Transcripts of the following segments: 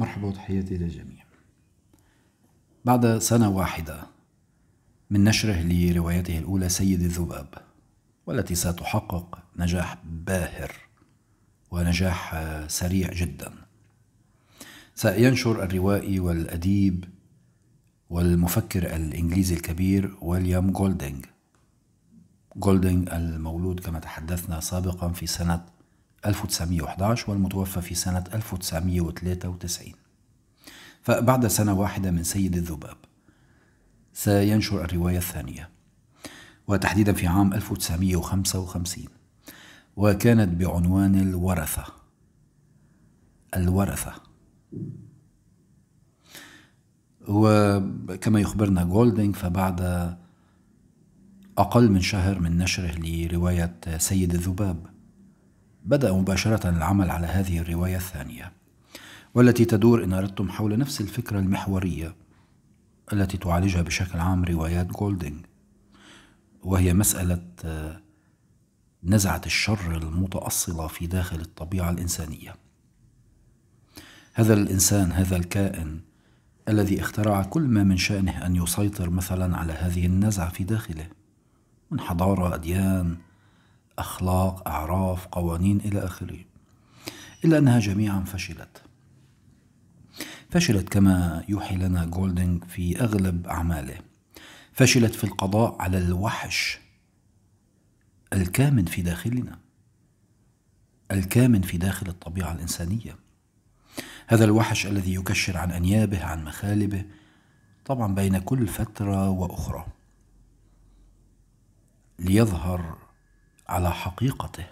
مرحبا وتحياتي للجميع بعد سنة واحدة من نشره لروايته الأولى سيد الذباب والتي ستحقق نجاح باهر ونجاح سريع جدا سينشر الروائي والأديب والمفكر الإنجليزي الكبير ويليام جولدينغ جولدينغ المولود كما تحدثنا سابقا في سنة 1911 والمتوفى في سنة 1993 فبعد سنة واحدة من سيد الذباب سينشر الرواية الثانية وتحديدا في عام 1955 وكانت بعنوان الورثة الورثة وكما يخبرنا جولدينغ فبعد أقل من شهر من نشره لرواية سيد الذباب بدأ مباشرة العمل على هذه الرواية الثانية والتي تدور إن أردتم حول نفس الفكرة المحورية التي تعالجها بشكل عام روايات جولدينج وهي مسألة آه، نزعة الشر المتأصلة في داخل الطبيعة الإنسانية هذا الإنسان هذا الكائن الذي اخترع كل ما من شأنه أن يسيطر مثلا على هذه النزعة في داخله من حضارة أديان أخلاق أعراف قوانين إلى آخره إلا أنها جميعا فشلت فشلت كما يوحي لنا جولدينغ في أغلب أعماله فشلت في القضاء على الوحش الكامن في داخلنا الكامن في داخل الطبيعة الإنسانية هذا الوحش الذي يكشر عن أنيابه عن مخالبه طبعا بين كل فترة وأخرى ليظهر على حقيقته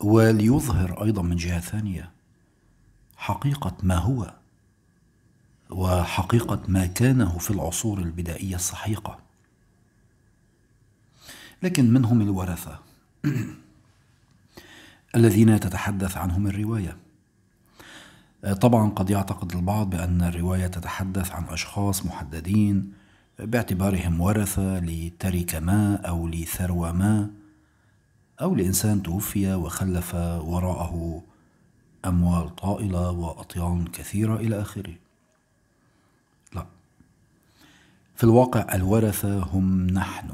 وليظهر ايضا من جهه ثانيه حقيقه ما هو وحقيقه ما كانه في العصور البدائيه السحيقه لكن من هم الورثه الذين تتحدث عنهم الروايه طبعا قد يعتقد البعض بان الروايه تتحدث عن اشخاص محددين باعتبارهم ورثة لتركة ما أو لثروة ما أو لإنسان توفي وخلف وراءه أموال طائلة وأطيان كثيرة إلى آخره لا في الواقع الورثة هم نحن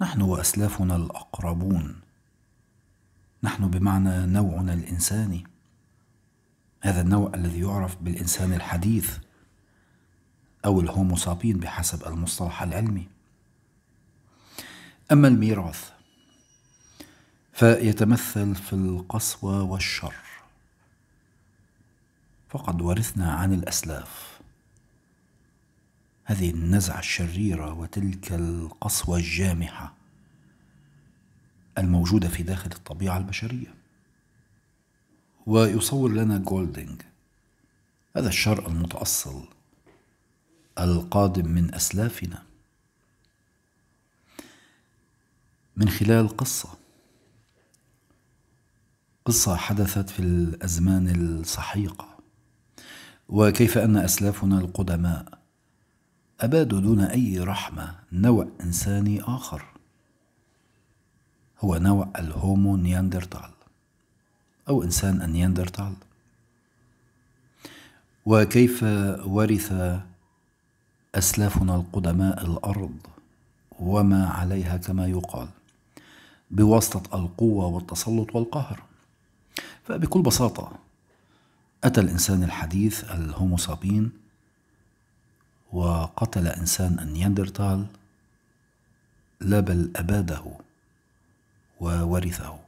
نحن وأسلافنا الأقربون نحن بمعنى نوعنا الإنساني هذا النوع الذي يعرف بالإنسان الحديث أو الهوموسابين بحسب المصطلح العلمي أما الميراث فيتمثل في القسوة والشر فقد ورثنا عن الأسلاف هذه النزعة الشريرة وتلك القسوة الجامحة الموجودة في داخل الطبيعة البشرية ويصور لنا جولدينج هذا الشر المتأصل القادم من أسلافنا من خلال قصة قصة حدثت في الأزمان السحيقة وكيف أن أسلافنا القدماء أبادوا دون أي رحمة نوع إنساني آخر هو نوع الهومو نياندرتال أو إنسان النياندرتال وكيف ورث أسلافنا القدماء الأرض وما عليها كما يقال بواسطة القوة والتسلط والقهر فبكل بساطة أتى الإنسان الحديث الهوموسابين وقتل إنسان النياندرتال لا بل أباده وورثه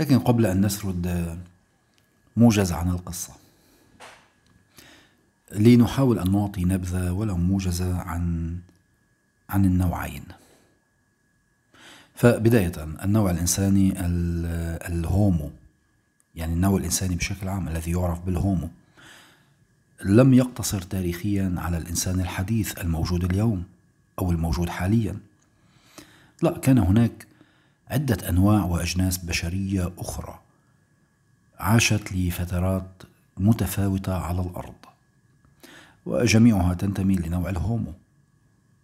لكن قبل أن نسرد موجز عن القصه لنحاول أن نعطي نبذة ولو موجزة عن عن النوعين فبداية النوع الإنساني الهومو يعني النوع الإنساني بشكل عام الذي يعرف بالهومو لم يقتصر تاريخيا على الإنسان الحديث الموجود اليوم أو الموجود حاليا لا كان هناك عدة أنواع وأجناس بشرية أخرى عاشت لفترات متفاوتة على الأرض وجميعها تنتمي لنوع الهومو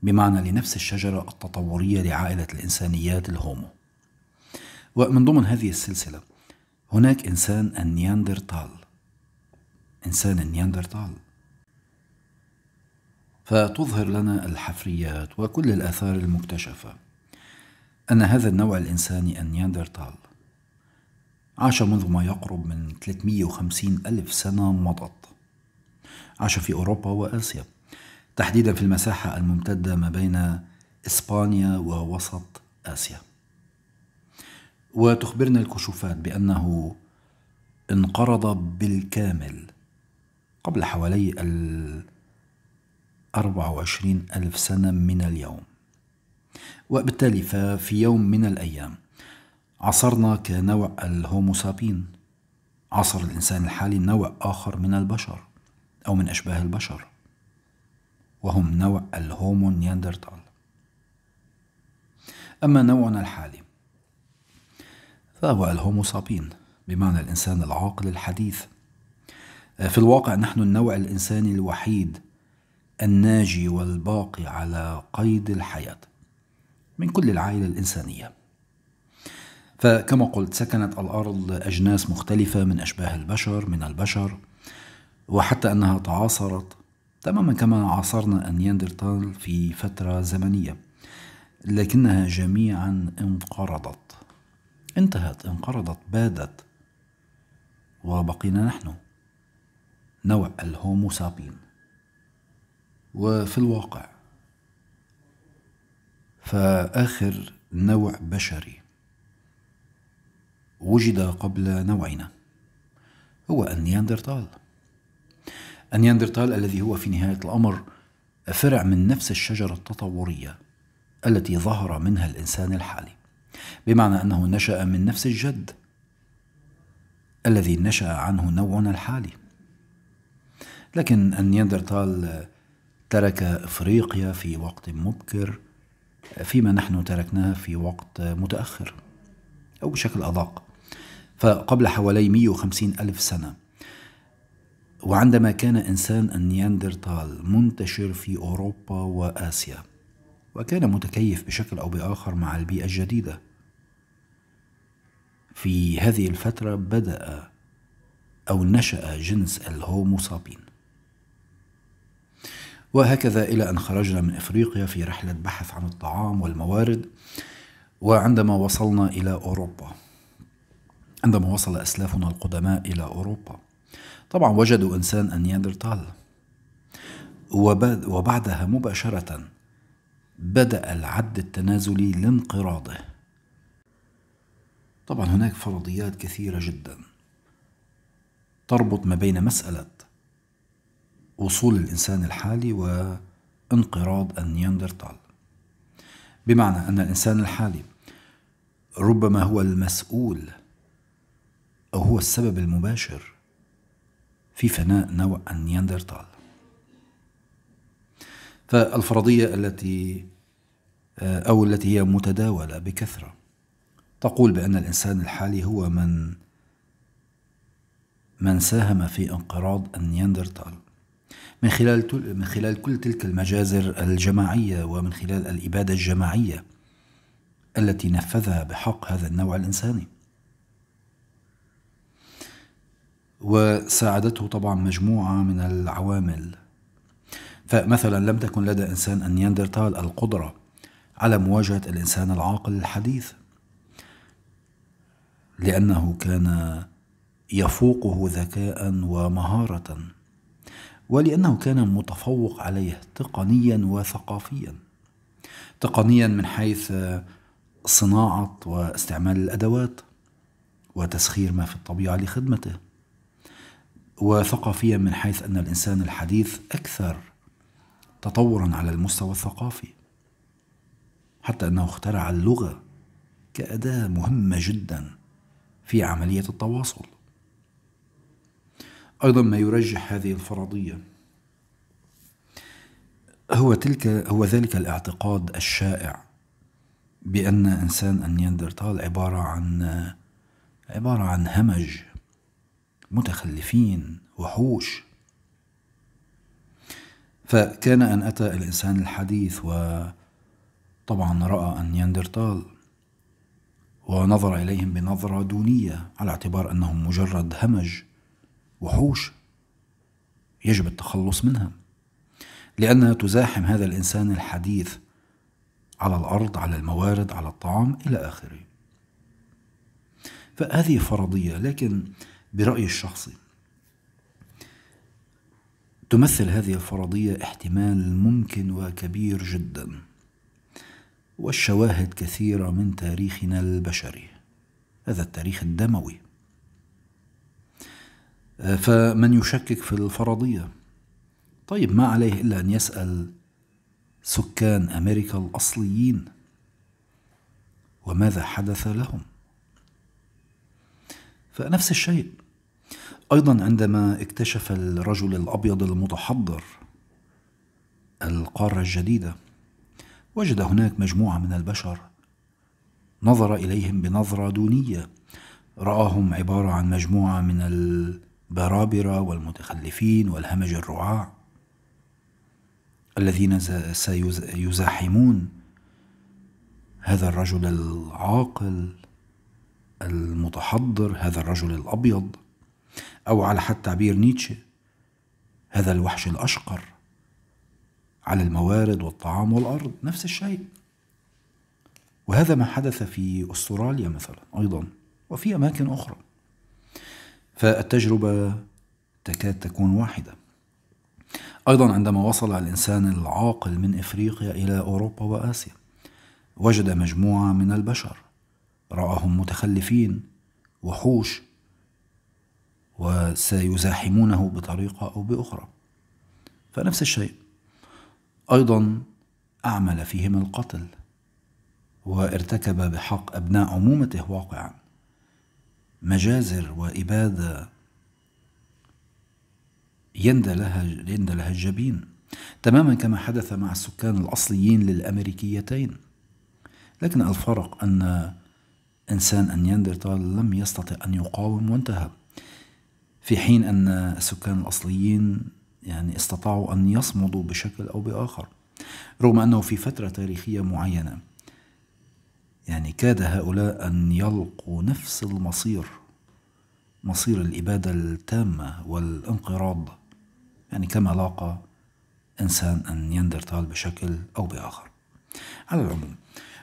بمعنى لنفس الشجرة التطورية لعائلة الإنسانيات الهومو ومن ضمن هذه السلسلة هناك إنسان النياندرتال إنسان النياندرتال فتظهر لنا الحفريات وكل الآثار المكتشفة أن هذا النوع الإنساني النياندرتال عاش منذ ما يقرب من 350 ألف سنة مضت عاش في أوروبا وآسيا تحديدا في المساحة الممتدة ما بين إسبانيا ووسط آسيا وتخبرنا الكشوفات بأنه انقرض بالكامل قبل حوالي ال 24 ألف سنة من اليوم وبالتالي ففي يوم من الأيام عصرنا كنوع الهوموسابين عصر الإنسان الحالي نوع آخر من البشر أو من أشباه البشر وهم نوع الهومو نياندرتال أما نوعنا الحالي فهو الهومو سابين بمعنى الإنسان العاقل الحديث آه، في الواقع نحن النوع الإنساني الوحيد الناجي والباقي على قيد الحياة من كل العائلة الإنسانية فكما قلت سكنت الأرض أجناس مختلفة من أشباه البشر من البشر وحتى أنها تعاصرت تماما كما عاصرنا النياندرتال في فترة زمنية لكنها جميعا انقرضت انتهت انقرضت بادت وبقينا نحن نوع الهومو سابين وفي الواقع فآخر نوع بشري وجد قبل نوعنا هو النياندرتال النياندرتال الذي هو في نهاية الأمر فرع من نفس الشجرة التطورية التي ظهر منها الإنسان الحالي بمعنى أنه نشأ من نفس الجد الذي نشأ عنه نوعنا الحالي لكن النياندرتال ترك افريقيا في وقت مبكر فيما نحن تركناها في وقت متاخر او بشكل ادق فقبل حوالي 150 الف سنه وعندما كان إنسان النياندرتال منتشر في أوروبا وآسيا وكان متكيف بشكل أو بآخر مع البيئة الجديدة في هذه الفترة بدأ أو نشأ جنس الهومو سابين وهكذا إلى أن خرجنا من إفريقيا في رحلة بحث عن الطعام والموارد وعندما وصلنا إلى أوروبا عندما وصل أسلافنا القدماء إلى أوروبا طبعا وجدوا إنسان النياندرتال وبعدها مباشرة بدأ العد التنازلي لانقراضه طبعا هناك فرضيات كثيرة جدا تربط ما بين مسألة وصول الإنسان الحالي وانقراض النياندرتال بمعنى أن الإنسان الحالي ربما هو المسؤول أو هو السبب المباشر في فناء نوع النياندرتال فالفرضية التي آه، أو التي هي متداولة بكثرة تقول بأن الإنسان الحالي هو من من ساهم في انقراض النياندرتال من خلال من خلال كل تلك المجازر الجماعية ومن خلال الإبادة الجماعية التي نفذها بحق هذا النوع الإنساني وساعدته طبعا مجموعة من العوامل فمثلا لم تكن لدى إنسان النياندرتال القدرة على مواجهة الإنسان العاقل الحديث لأنه كان يفوقه ذكاء ومهارة ولأنه كان متفوق عليه تقنيا وثقافيا تقنيا من حيث صناعة واستعمال الأدوات وتسخير ما في الطبيعة لخدمته وثقافيا من حيث أن الإنسان الحديث أكثر تطورا على المستوى الثقافي حتى أنه اخترع اللغة كأداة مهمة جدا في عملية التواصل أيضا ما يرجح هذه الفرضية هو تلك هو ذلك الاعتقاد الشائع بأن إنسان النياندرتال عبارة عن عبارة عن همج متخلفين وحوش فكان أن أتى الإنسان الحديث وطبعا رأى النياندرتال ونظر إليهم بنظرة دونية على اعتبار أنهم مجرد همج وحوش يجب التخلص منها لأنها تزاحم هذا الإنسان الحديث على الأرض على الموارد على الطعام إلى آخره فهذه فرضية لكن برأيي الشخصي تمثل هذه الفرضية احتمال ممكن وكبير جدا والشواهد كثيرة من تاريخنا البشري هذا التاريخ الدموي آه، فمن يشكك في الفرضية طيب ما عليه إلا أن يسأل سكان أمريكا الأصليين وماذا حدث لهم فنفس الشيء أيضا عندما اكتشف الرجل الأبيض المتحضر القارة الجديدة وجد هناك مجموعة من البشر نظر إليهم بنظرة دونية رآهم عبارة عن مجموعة من البرابرة والمتخلفين والهمج الرعاع الذين سيزاحمون هذا الرجل العاقل المتحضر هذا الرجل الأبيض أو على حد تعبير نيتشه هذا الوحش الأشقر على الموارد والطعام والأرض نفس الشيء وهذا ما حدث في أستراليا مثلا أيضا وفي أماكن أخرى فالتجربة تكاد تكون واحدة أيضا عندما وصل الإنسان العاقل من إفريقيا إلى أوروبا وآسيا وجد مجموعة من البشر راهم متخلفين وحوش وسيزاحمونه بطريقه او باخرى فنفس الشيء ايضا اعمل فيهم القتل وارتكب بحق ابناء عمومته واقعا مجازر واباده يندى لها يندى لها الجبين تماما كما حدث مع السكان الاصليين للامريكيتين لكن الفرق ان إنسان النياندرتال لم يستطع أن يقاوم وانتهى في حين أن السكان الأصليين يعني استطاعوا أن يصمدوا بشكل أو بآخر رغم أنه في فترة تاريخية معينة يعني كاد هؤلاء أن يلقوا نفس المصير مصير الإبادة التامة والانقراض يعني كما لاقى إنسان أن بشكل أو بآخر على العموم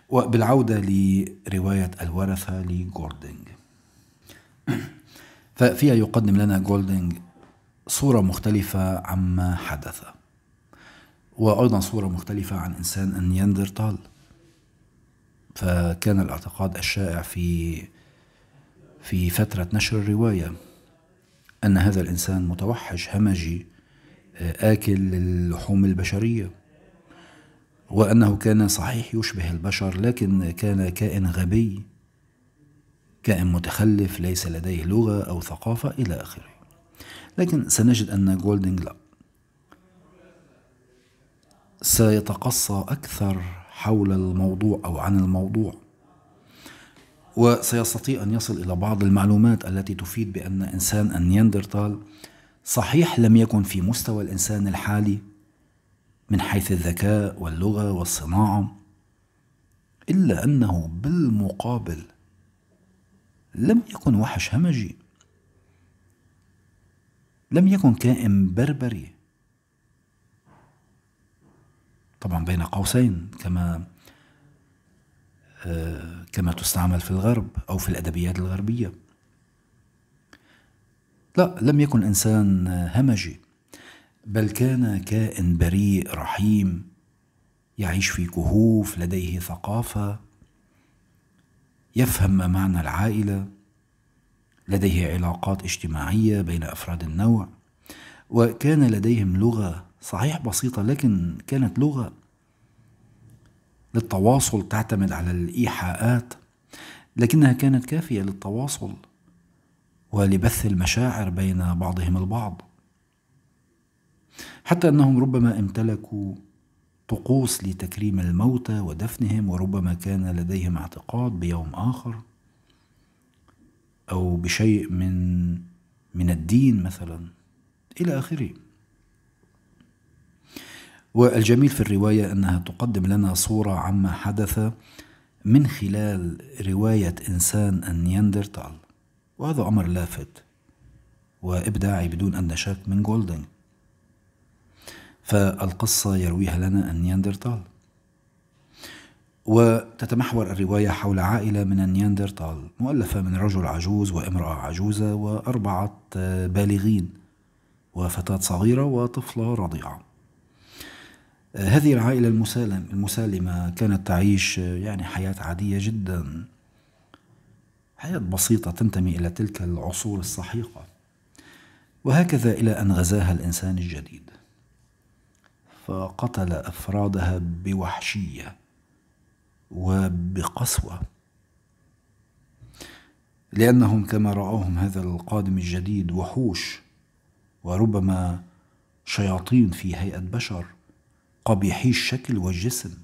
وبالعودة لرواية الورثة لجوردينج ففيها يقدم لنا جولدينج صورة مختلفة عما حدث وأيضا صورة مختلفة عن إنسان النياندرتال فكان الاعتقاد الشائع في في فترة نشر الرواية أن هذا الإنسان متوحش همجي آكل اللحوم البشرية وأنه كان صحيح يشبه البشر لكن كان كائن غبي كائن متخلف ليس لديه لغة أو ثقافة إلى آخره لكن سنجد أن جولدينغ لا سيتقصى أكثر حول الموضوع أو عن الموضوع وسيستطيع أن يصل إلى بعض المعلومات التي تفيد بأن إنسان النياندرتال صحيح لم يكن في مستوى الإنسان الحالي من حيث الذكاء واللغة والصناعة إلا أنه بالمقابل لم يكن وحش همجي لم يكن كائن بربري طبعا بين قوسين كما آه كما تستعمل في الغرب أو في الأدبيات الغربية لا لم يكن إنسان همجي بل كان كائن بريء رحيم يعيش في كهوف لديه ثقافه يفهم ما معنى العائله لديه علاقات اجتماعيه بين افراد النوع وكان لديهم لغه صحيح بسيطه لكن كانت لغه للتواصل تعتمد على الايحاءات لكنها كانت كافيه للتواصل ولبث المشاعر بين بعضهم البعض حتى أنهم ربما امتلكوا طقوس لتكريم الموتى ودفنهم وربما كان لديهم اعتقاد بيوم آخر أو بشيء من من الدين مثلا إلى آخره والجميل في الرواية أنها تقدم لنا صورة عما حدث من خلال رواية إنسان النياندرتال وهذا أمر لافت وإبداعي بدون أدنى شك من جولدنج فالقصة يرويها لنا النياندرتال وتتمحور الرواية حول عائلة من النياندرتال مؤلفة من رجل عجوز وامرأة عجوزة وأربعة بالغين وفتاة صغيرة وطفلة رضيعة هذه العائلة المسالم المسالمة كانت تعيش يعني حياة عادية جدا حياة بسيطة تنتمي إلى تلك العصور السحيقة وهكذا إلى أن غزاها الإنسان الجديد فقتل افرادها بوحشيه وبقسوه لانهم كما راهم هذا القادم الجديد وحوش وربما شياطين في هيئه بشر قبيحي الشكل والجسم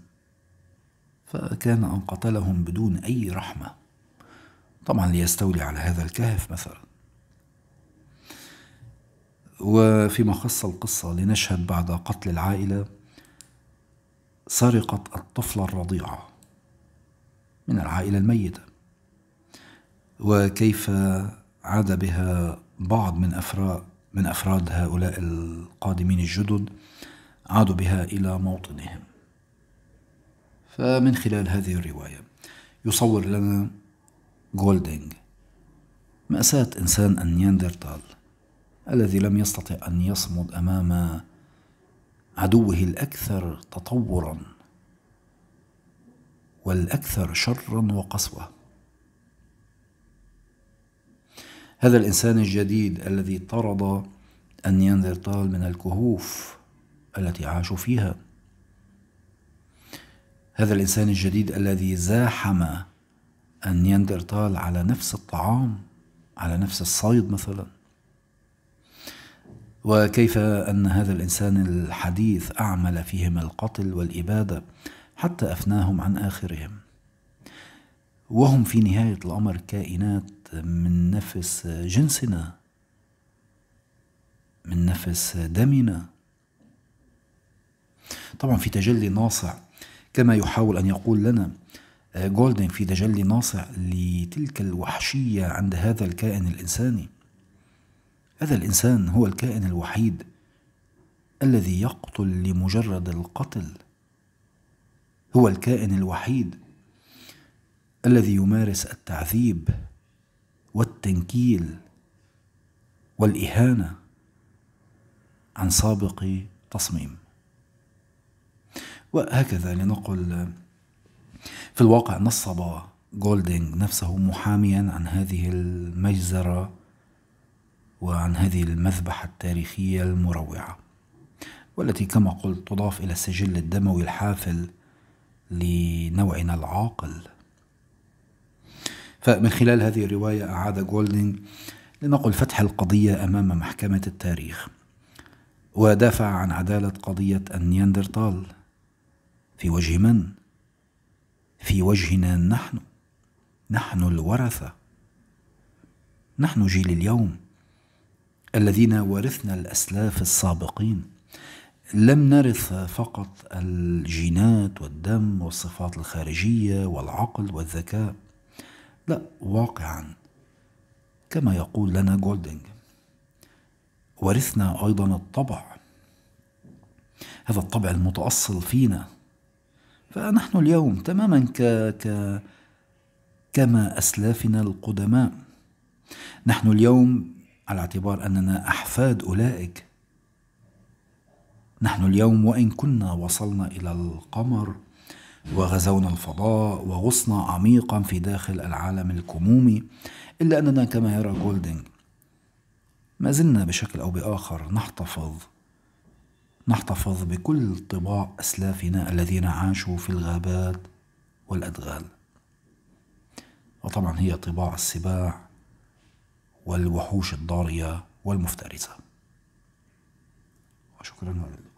فكان ان قتلهم بدون اي رحمه طبعا ليستولي على هذا الكهف مثلا وفيما خص القصة لنشهد بعد قتل العائلة سرقة الطفلة الرضيعة من العائلة الميتة وكيف عاد بها بعض من أفراد من أفراد هؤلاء القادمين الجدد عادوا بها إلى موطنهم فمن خلال هذه الرواية يصور لنا جولدينغ مأساة إنسان النياندرتال الذي لم يستطع ان يصمد امام عدوه الاكثر تطورا والاكثر شرا وقسوه هذا الانسان الجديد الذي طرد النياندرتال من الكهوف التي عاشوا فيها هذا الانسان الجديد الذي زاحم النياندرتال على نفس الطعام على نفس الصيد مثلا وكيف أن هذا الإنسان الحديث أعمل فيهم القتل والإبادة حتى أفناهم عن آخرهم وهم في نهاية الأمر كائنات من نفس جنسنا من نفس دمنا طبعا في تجلي ناصع كما يحاول أن يقول لنا جولدن آه، في تجلي ناصع لتلك الوحشية عند هذا الكائن الإنساني هذا الانسان هو الكائن الوحيد الذي يقتل لمجرد القتل هو الكائن الوحيد الذي يمارس التعذيب والتنكيل والاهانه عن سابق تصميم وهكذا لنقل في الواقع نصب جولدينغ نفسه محاميا عن هذه المجزره وعن هذه المذبحة التاريخية المروعة والتي كما قلت تضاف إلى السجل الدموي الحافل لنوعنا العاقل فمن خلال هذه الرواية أعاد جولدينغ لنقل فتح القضية أمام محكمة التاريخ ودافع عن عدالة قضية النياندرتال في وجه من؟ في وجهنا نحن نحن الورثة نحن جيل اليوم الذين ورثنا الأسلاف السابقين لم نرث فقط الجينات والدم والصفات الخارجية والعقل والذكاء لا واقعا كما يقول لنا جولدينج ورثنا أيضا الطبع هذا الطبع المتأصل فينا فنحن اليوم تماما ك... ك... كما أسلافنا القدماء نحن اليوم على اعتبار أننا أحفاد أولئك نحن اليوم وإن كنا وصلنا إلى القمر وغزونا الفضاء وغصنا عميقا في داخل العالم الكمومي إلا أننا كما يرى جولدينغ ما زلنا بشكل أو بآخر نحتفظ نحتفظ بكل طباع أسلافنا الذين عاشوا في الغابات والأدغال وطبعا هي طباع السباع والوحوش الضارية والمفترسة وشكرا على